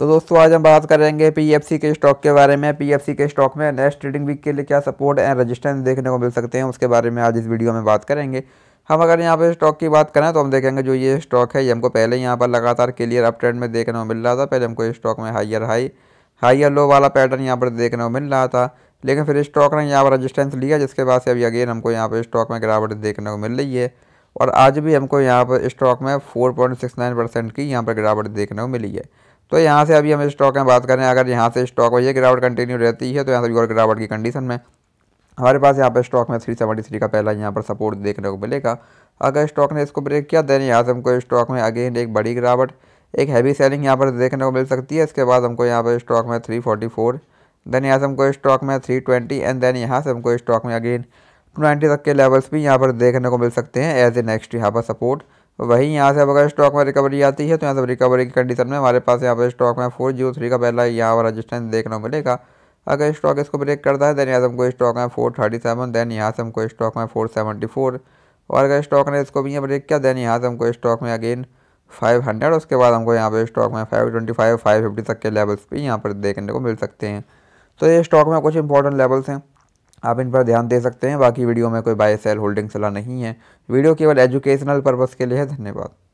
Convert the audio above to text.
तो दोस्तों आज हम बात करेंगे पीएफसी के स्टॉक के बारे में पीएफसी के स्टॉक में नेक्स्ट ट्रेडिंग वीक के लिए क्या सपोर्ट एंड रेजिस्टेंस देखने को मिल सकते हैं उसके बारे में आज इस वीडियो में बात करेंगे हम अगर यहाँ पर स्टॉक की बात करें तो हम देखेंगे जो ये स्टॉक है ये हमको पहले यहाँ पर लगातार क्लियर अप ट्रेंड में देखने को मिल रहा था पहले हमको इस स्टॉक में हाइयर हाई हाइयर लो वाला पैटर्न यहाँ पर देखने को मिल रहा था लेकिन फिर स्टॉक ने यहाँ पर रजिस्टेंस लिया जिसके बाद से अभी अगेन हमको यहाँ पर स्टॉक में गिरावट देखने को मिल रही है और आज भी हमको यहाँ पर स्टॉक में 4.69 परसेंट की यहाँ पर गिरावट देखने को मिली है तो यहाँ से अभी हम स्टॉक में बात करें अगर यहाँ से स्टॉक में ये गिरावट कंटिन्यू रहती है तो यहाँ से और गिरावट की कंडीशन में हमारे पास यहाँ पर स्टॉक में थ्री सेवेंटी थ्री का पहला यहाँ पर सपोर्ट देखने को मिलेगा अगर स्टॉक ने इसको ब्रेक किया देन यहाँ से हमको स्टॉक में अगेन एक बड़ी गिरावट एक हैवी सेलिंग यहाँ पर देखने को मिल सकती है इसके बाद हमको यहाँ पर स्टॉक में थ्री फोर्टी फोर देन यहाँ से हमको स्टॉक में थ्री ट्वेंटी एंड देन यहाँ से हमको स्टॉक में अगेन ट्वेंटी तक के लेवल्स भी यहाँ पर देखने को मिल सकते हैं एज ए नेक्स्ट यहाँ पर सपोर्ट वहीं यहाँ से अब अगर स्टॉक में रिकवरी आती है तो यहाँ से रिकवरी की कंडीशन में हमारे पास यहाँ पर स्टॉक में फोर जीरो थ्री का पहला यहाँ पर रजिस्टेंस देखने को मिलेगा अगर स्टॉक इसको ब्रेक करता है देन यहाँ से हमको स्टॉक में फोर थर्टी सेवन देन यहाँ से हमको स्टॉक में फोर सेवेंटी फोर और अगर स्टॉक ने इसको भी यहाँ ब्रेक किया देन यहाँ से हमको स्टॉक में अगेन फाइव हंड्रेड उसके बाद हमको यहाँ पर स्टॉक में five twenty five five fifty तक के लेवल्स भी यहाँ पर देखने को मिल सकते हैं तो ये स्टॉक में कुछ इंपॉर्टेंट लेवल्स हैं आप इन पर ध्यान दे सकते हैं बाकी वीडियो में कोई बाय सेल होल्डिंग सलाह नहीं है वीडियो केवल एजुकेशनल पर्पज़ के लिए है धन्यवाद